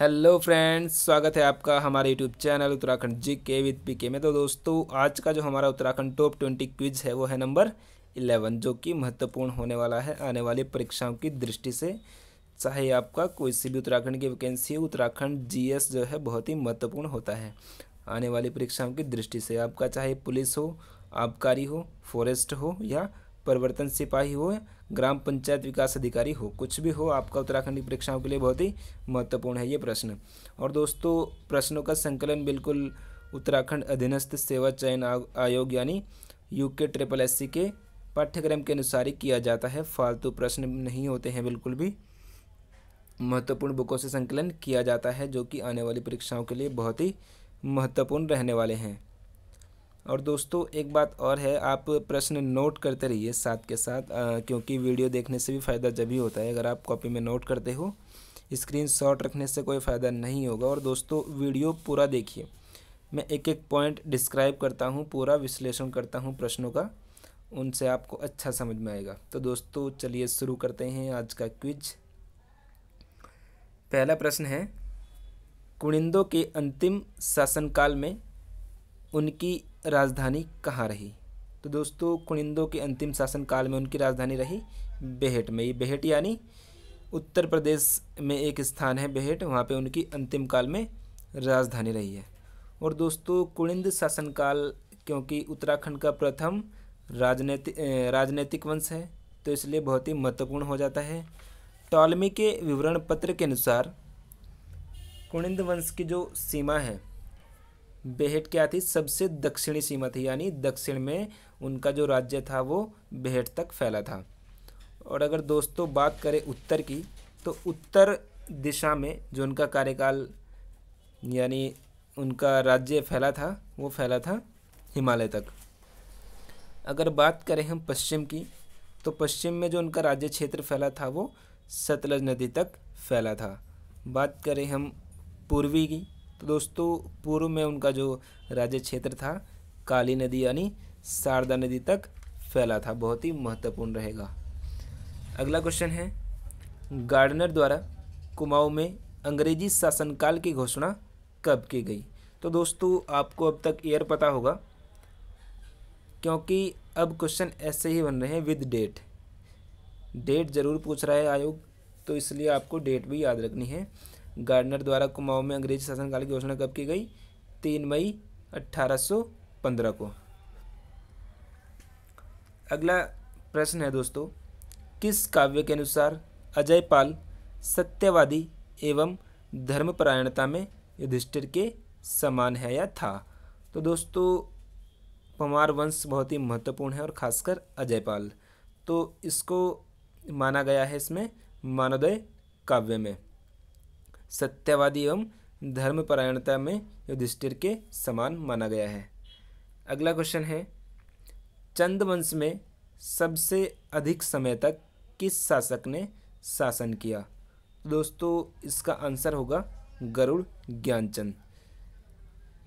hello friends स्वागत है आपका हमारे यूट्यूब चैनल उत्तराखंड जी के विद पी के में तो दोस्तों आज का जो हमारा उत्तराखंड टॉप ट्वेंटी क्विज है वो है नंबर इलेवन जो कि महत्वपूर्ण होने वाला है आने वाली परीक्षाओं की दृष्टि से चाहे आपका कोई सी भी उत्तराखंड की वैकेंसी हो उत्तराखंड जी जो है बहुत ही महत्वपूर्ण होता है आने वाली परीक्षाओं की दृष्टि से आपका चाहे पुलिस हो आबकारी हो फॉरेस्ट हो या परिवर्तन सिपाही हो ग्राम पंचायत विकास अधिकारी हो कुछ भी हो आपका उत्तराखंड की परीक्षाओं के लिए बहुत ही महत्वपूर्ण है ये प्रश्न और दोस्तों प्रश्नों का संकलन बिल्कुल उत्तराखंड अधीनस्थ सेवा चयन आयोग यानी यू के ट्रिपल एस सी के पाठ्यक्रम के अनुसार ही किया जाता है फालतू प्रश्न नहीं होते हैं बिल्कुल भी महत्वपूर्ण बुकों से संकलन किया जाता है जो कि आने वाली परीक्षाओं के लिए बहुत ही महत्वपूर्ण रहने वाले हैं और दोस्तों एक बात और है आप प्रश्न नोट करते रहिए साथ के साथ आ, क्योंकि वीडियो देखने से भी फ़ायदा जब ही होता है अगर आप कॉपी में नोट करते हो स्क्रीन शॉट रखने से कोई फ़ायदा नहीं होगा और दोस्तों वीडियो पूरा देखिए मैं एक एक पॉइंट डिस्क्राइब करता हूँ पूरा विश्लेषण करता हूँ प्रश्नों का उनसे आपको अच्छा समझ में आएगा तो दोस्तों चलिए शुरू करते हैं आज का क्विज पहला प्रश्न है कुणिंदों के अंतिम शासनकाल में उनकी राजधानी कहाँ रही तो दोस्तों कुणिंदों के अंतिम शासनकाल में उनकी राजधानी रही बेहट में ये बेहट यानी उत्तर प्रदेश में एक स्थान है बेहट वहाँ पे उनकी अंतिम काल में राजधानी रही है और दोस्तों कुणिंद शासनकाल क्योंकि उत्तराखंड का प्रथम राजनीति राजनीतिक वंश है तो इसलिए बहुत ही महत्वपूर्ण हो जाता है टॉलमी के विवरण पत्र के अनुसार कुणिंद वंश की जो सीमा है बेहट क्या थी सबसे दक्षिणी सीमा थी यानी दक्षिण में उनका जो राज्य था वो बेहट तक फैला था और अगर दोस्तों बात करें उत्तर की तो उत्तर दिशा में जो उनका कार्यकाल यानी उनका राज्य फैला था वो फैला था हिमालय तक अगर बात करें हम पश्चिम की तो पश्चिम में जो उनका राज्य क्षेत्र फैला था वो सतलज नदी तक फैला था बात करें हम पूर्वी की तो दोस्तों पूर्व में उनका जो राज्य क्षेत्र था काली नदी यानी शारदा नदी तक फैला था बहुत ही महत्वपूर्ण रहेगा अगला क्वेश्चन है गार्डनर द्वारा कुमाऊं में अंग्रेजी शासनकाल की घोषणा कब की गई तो दोस्तों आपको अब तक ईयर पता होगा क्योंकि अब क्वेश्चन ऐसे ही बन रहे हैं विद डेट डेट ज़रूर पूछ रहा है आयोग तो इसलिए आपको डेट भी याद रखनी है गार्डनर द्वारा कुमाऊं में अंग्रेजी शासनकाल की घोषणा कब की गई तीन मई अट्ठारह को अगला प्रश्न है दोस्तों किस काव्य के अनुसार अजय पाल सत्यवादी एवं धर्मपरायणता में युधिष्ठिर के समान है या था तो दोस्तों पमार वंश बहुत ही महत्वपूर्ण है और खासकर अजयपाल तो इसको माना गया है इसमें मानोदय काव्य में सत्यवादी एवं धर्मपरायणता में युधिष्ठिर के समान माना गया है अगला क्वेश्चन है चंदवंश में सबसे अधिक समय तक किस शासक ने शासन किया दोस्तों इसका आंसर होगा गरुड़ ज्ञानचंद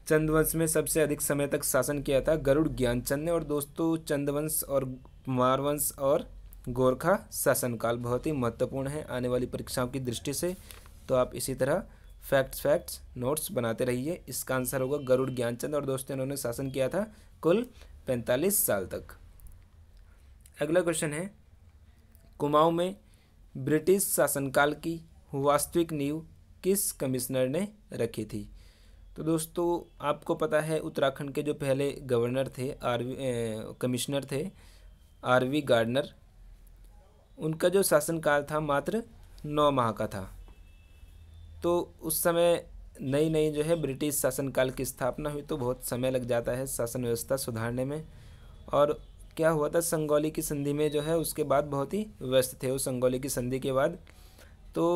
चंदवंश में सबसे अधिक समय तक शासन किया था गरुड़ ज्ञानचंद ने और दोस्तों चंदवंश और मारवंश और गोरखा शासनकाल बहुत ही महत्वपूर्ण है आने वाली परीक्षाओं की दृष्टि से तो आप इसी तरह फैक्ट्स फैक्ट्स नोट्स बनाते रहिए इसका आंसर होगा गरुड़ ज्ञानचंद और दोस्तों इन्होंने शासन किया था कुल पैंतालीस साल तक अगला क्वेश्चन है कुमाऊं में ब्रिटिश शासनकाल की वास्तविक नींव किस कमिश्नर ने रखी थी तो दोस्तों आपको पता है उत्तराखंड के जो पहले गवर्नर थे आर कमिश्नर थे आर वी गार्डनर उनका जो शासनकाल था मात्र नौ माह का था तो उस समय नई नई जो है ब्रिटिश शासनकाल की स्थापना हुई तो बहुत समय लग जाता है शासन व्यवस्था सुधारने में और क्या हुआ था संगौली की संधि में जो है उसके बाद बहुत ही व्यस्त थे उस संगौली की संधि के बाद तो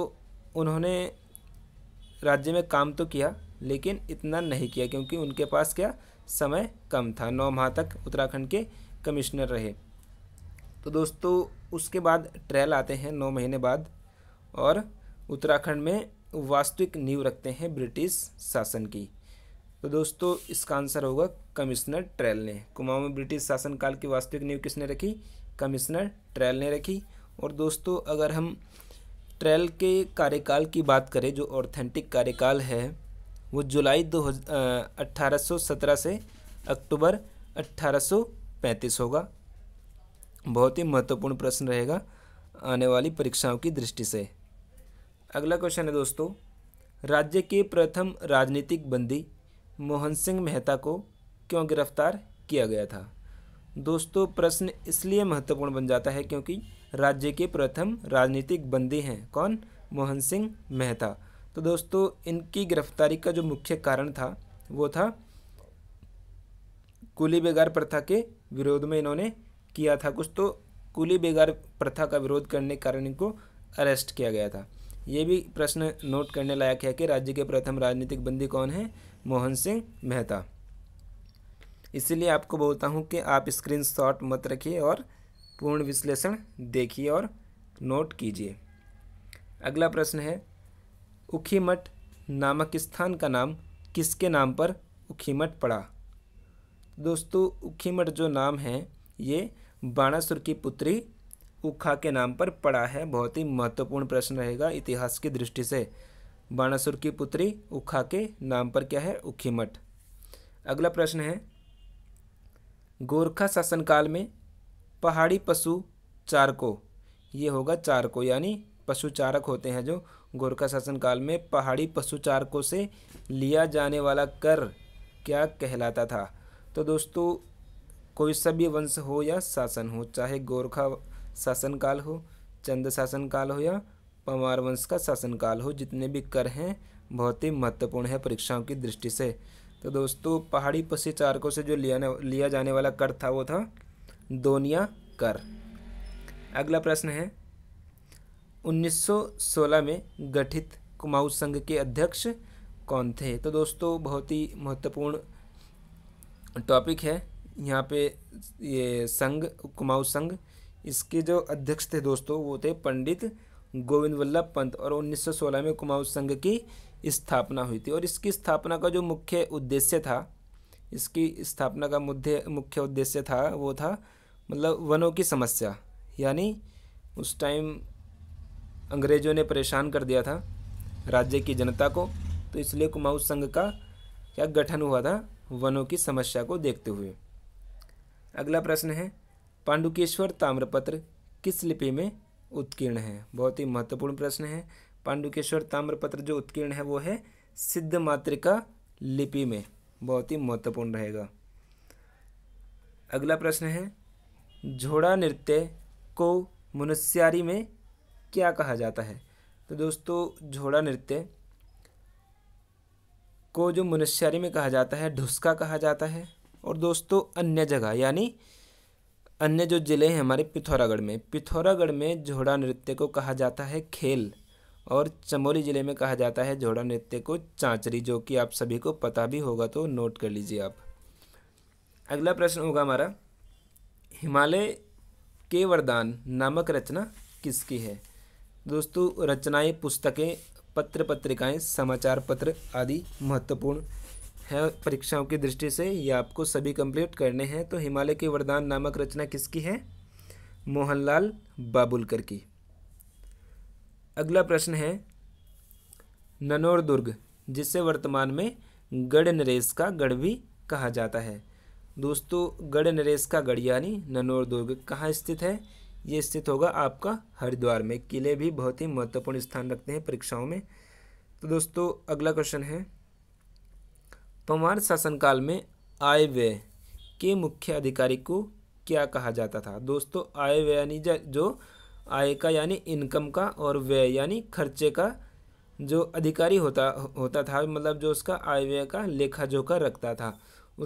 उन्होंने राज्य में काम तो किया लेकिन इतना नहीं किया क्योंकि उनके पास क्या समय कम था नौ माह तक उत्तराखंड के कमिश्नर रहे तो दोस्तों उसके बाद ट्रायल आते हैं नौ महीने बाद और उत्तराखंड में वास्तविक नींव रखते हैं ब्रिटिश शासन की तो दोस्तों इसका आंसर होगा कमिश्नर ट्रेल ने कुमाऊं में ब्रिटिश शासनकाल की वास्तविक नींव किसने रखी कमिश्नर ट्रेल ने रखी और दोस्तों अगर हम ट्रेल के कार्यकाल की बात करें जो ऑथेंटिक कार्यकाल है वो जुलाई दो अट्ठारह से अक्टूबर अट्ठारह होगा बहुत ही महत्वपूर्ण प्रश्न रहेगा आने वाली परीक्षाओं की दृष्टि से अगला क्वेश्चन है दोस्तों राज्य के प्रथम राजनीतिक बंदी मोहन सिंह मेहता को क्यों गिरफ्तार किया गया था दोस्तों प्रश्न इसलिए महत्वपूर्ण बन जाता है क्योंकि राज्य के प्रथम राजनीतिक बंदी हैं कौन मोहन सिंह मेहता तो दोस्तों इनकी गिरफ्तारी का जो मुख्य कारण था वो था कुली बेगार प्रथा के विरोध में इन्होंने किया था कुछ तो कुली बेगार प्रथा का विरोध करने के कारण इनको अरेस्ट किया गया था ये भी प्रश्न नोट करने लायक है कि राज्य के प्रथम राजनीतिक बंदी कौन है मोहन सिंह मेहता इसीलिए आपको बोलता हूँ कि आप शॉट मत रखिए और पूर्ण विश्लेषण देखिए और नोट कीजिए अगला प्रश्न है उखीमठ नामक स्थान का नाम किसके नाम पर उखीमठ पड़ा दोस्तों उखीमठ जो नाम है ये बाणासुर की पुत्री उखा के नाम पर पड़ा है बहुत ही महत्वपूर्ण प्रश्न रहेगा इतिहास की दृष्टि से बाणासुर की पुत्री उखा के नाम पर क्या है उखीमठ अगला प्रश्न है गोरखा शासनकाल में पहाड़ी पशु चारको ये होगा चारको यानी पशु चारक होते हैं जो गोरखा शासनकाल में पहाड़ी पशु चारकों से लिया जाने वाला कर क्या कहलाता था तो दोस्तों कोई सभी वंश हो या शासन हो चाहे गोरखा शासनकाल हो चंद शासनकाल हो या पंवार वंश का शासनकाल हो जितने भी कर हैं बहुत ही महत्वपूर्ण है परीक्षाओं की दृष्टि से तो दोस्तों पहाड़ी पसी चारकों से जो लिया लिया जाने वाला कर था वो था दोनिया कर अगला प्रश्न है 1916 में गठित कुमाऊ संघ के अध्यक्ष कौन थे तो दोस्तों बहुत ही महत्वपूर्ण टॉपिक है यहाँ पे ये संघ कुमाऊ संघ इसके जो अध्यक्ष थे दोस्तों वो थे पंडित गोविंद वल्लभ पंत और 1916 में कुमाऊं संघ की स्थापना हुई थी और इसकी स्थापना का जो मुख्य उद्देश्य था इसकी स्थापना का मुख्य मुख्य उद्देश्य था वो था मतलब वनों की समस्या यानी उस टाइम अंग्रेज़ों ने परेशान कर दिया था राज्य की जनता को तो इसलिए कुमाऊं संघ का क्या गठन हुआ था वनों की समस्या को देखते हुए अगला प्रश्न है पांडुकेश्वर ताम्रपत्र किस लिपि में उत्कीर्ण है बहुत ही महत्वपूर्ण प्रश्न है पांडुकेश्वर ताम्रपत्र जो उत्कीर्ण है वो है सिद्ध मातृका लिपि में बहुत ही महत्वपूर्ण रहेगा अगला प्रश्न है झोड़ा नृत्य को मनुष्यारी में क्या कहा जाता है तो दोस्तों झोड़ा नृत्य को जो मनुष्यारी में कहा जाता है ढुसका कहा जाता है और दोस्तों अन्य जगह यानी अन्य जो ज़िले हैं हमारे पिथौरागढ़ में पिथौरागढ़ में झोड़ा नृत्य को कहा जाता है खेल और चमोली ज़िले में कहा जाता है झोड़ा नृत्य को चाँचरी जो कि आप सभी को पता भी होगा तो नोट कर लीजिए आप अगला प्रश्न होगा हमारा हिमालय के वरदान नामक रचना किसकी है दोस्तों रचनाएं पुस्तकें पत्र पत्रिकाएं समाचार पत्र आदि महत्वपूर्ण है परीक्षाओं की दृष्टि से ये आपको सभी कंप्लीट करने हैं तो हिमालय की वरदान नामक रचना किसकी है मोहनलाल बाबुलकर की अगला प्रश्न है ननौर दुर्ग जिसे वर्तमान में गढ़ नरेश का गढ़ भी कहा जाता है दोस्तों गढ़ नरेश का गढ़ यानी ननौर दुर्ग कहाँ स्थित है ये स्थित होगा आपका हरिद्वार में किले भी बहुत ही महत्वपूर्ण स्थान रखते हैं परीक्षाओं में तो दोस्तों अगला क्वेश्चन है पंवार शासनकाल में आय व्यय के मुख्य अधिकारी को क्या कहा जाता था दोस्तों आय व्यय यानी जो आय का यानी इनकम का और व्यय यानी खर्चे का जो अधिकारी होता होता था मतलब जो उसका आय व्यय का लेखा जोखा रखता था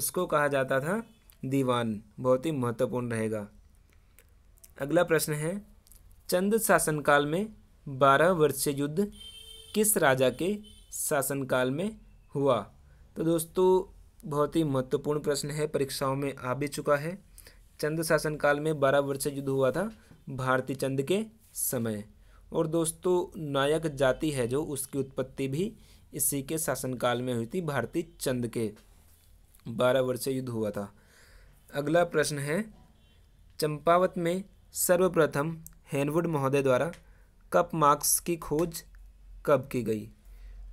उसको कहा जाता था दीवान बहुत ही महत्वपूर्ण रहेगा अगला प्रश्न है चंद शासनकाल में बारह वर्षीय युद्ध किस राजा के शासनकाल में हुआ तो दोस्तों बहुत ही महत्वपूर्ण प्रश्न है परीक्षाओं में आ भी चुका है चंद शासनकाल में बारह वर्ष युद्ध हुआ था भारतीय चंद के समय और दोस्तों नायक जाति है जो उसकी उत्पत्ति भी इसी के शासनकाल में हुई थी भारतीय चंद के बारह वर्षीय युद्ध हुआ था अगला प्रश्न है चंपावत में सर्वप्रथम हैनवुड महोदय द्वारा कप मार्क्स की खोज कब की गई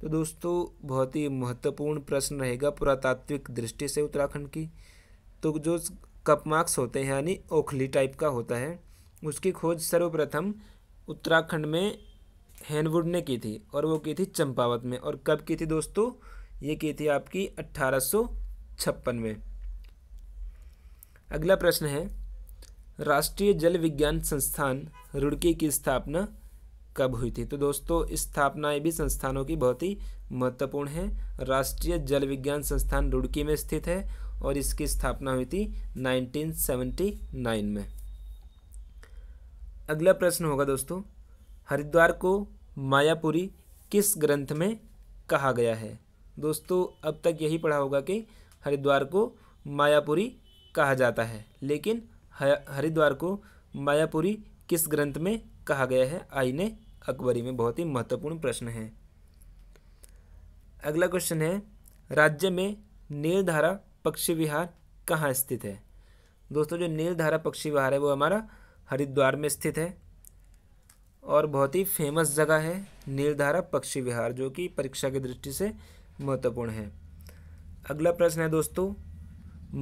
तो दोस्तों बहुत ही महत्वपूर्ण प्रश्न रहेगा पुरातात्विक दृष्टि से उत्तराखंड की तो जो कप मार्क्स होते हैं यानी ओखली टाइप का होता है उसकी खोज सर्वप्रथम उत्तराखंड में हैनवुड ने की थी और वो की थी चंपावत में और कब की थी दोस्तों ये की थी आपकी अट्ठारह में अगला प्रश्न है राष्ट्रीय जल विज्ञान संस्थान रुड़की की स्थापना कब हुई थी तो दोस्तों स्थापनाएं भी संस्थानों की बहुत ही महत्वपूर्ण है राष्ट्रीय जल विज्ञान संस्थान रुड़की में स्थित है और इसकी स्थापना हुई थी 1979 में अगला प्रश्न होगा दोस्तों हरिद्वार को मायापुरी किस ग्रंथ में कहा गया है दोस्तों अब तक यही पढ़ा होगा कि हरिद्वार को मायापुरी कहा जाता है लेकिन हरिद्वार को मायापुरी किस ग्रंथ में कहा गया है आईने अकबरी में बहुत ही महत्वपूर्ण प्रश्न है अगला क्वेश्चन है राज्य में नीलधारा पक्षी विहार कहाँ स्थित है दोस्तों जो नीलधारा पक्षी विहार है वो हमारा हरिद्वार में स्थित है और बहुत ही फेमस जगह है नीलधारा पक्षी विहार जो कि परीक्षा की दृष्टि से महत्वपूर्ण है अगला प्रश्न है दोस्तों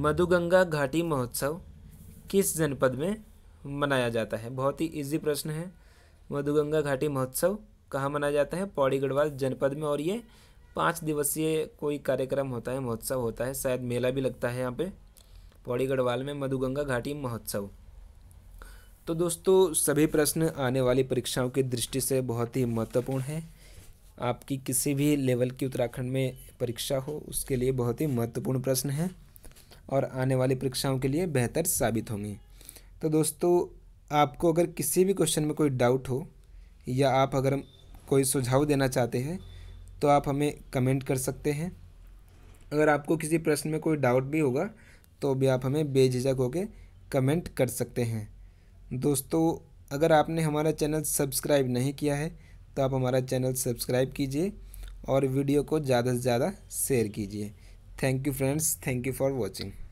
मधुगंगा घाटी महोत्सव किस जनपद में मनाया जाता है बहुत ही इजी प्रश्न है मधुगंगा घाटी महोत्सव कहाँ मनाया जाता है पौड़ी गढ़वाल जनपद में और ये पाँच दिवसीय कोई कार्यक्रम होता है महोत्सव होता है शायद मेला भी लगता है यहाँ पे पौड़ी गढ़वाल में मधुगंगा घाटी महोत्सव तो दोस्तों सभी प्रश्न आने वाली परीक्षाओं की दृष्टि से बहुत ही महत्वपूर्ण है आपकी किसी भी लेवल की उत्तराखंड में परीक्षा हो उसके लिए बहुत ही महत्वपूर्ण प्रश्न है और आने वाली परीक्षाओं के लिए बेहतर साबित होंगे तो दोस्तों आपको अगर किसी भी क्वेश्चन में कोई डाउट हो या आप अगर कोई सुझाव देना चाहते हैं तो आप हमें कमेंट कर सकते हैं अगर आपको किसी प्रश्न में कोई डाउट भी होगा तो भी आप हमें बेझिझक होकर कमेंट कर सकते हैं दोस्तों अगर आपने हमारा चैनल सब्सक्राइब नहीं किया है तो आप हमारा चैनल सब्सक्राइब कीजिए और वीडियो को ज़्यादा से ज़्यादा शेयर कीजिए thank you friends thank you for watching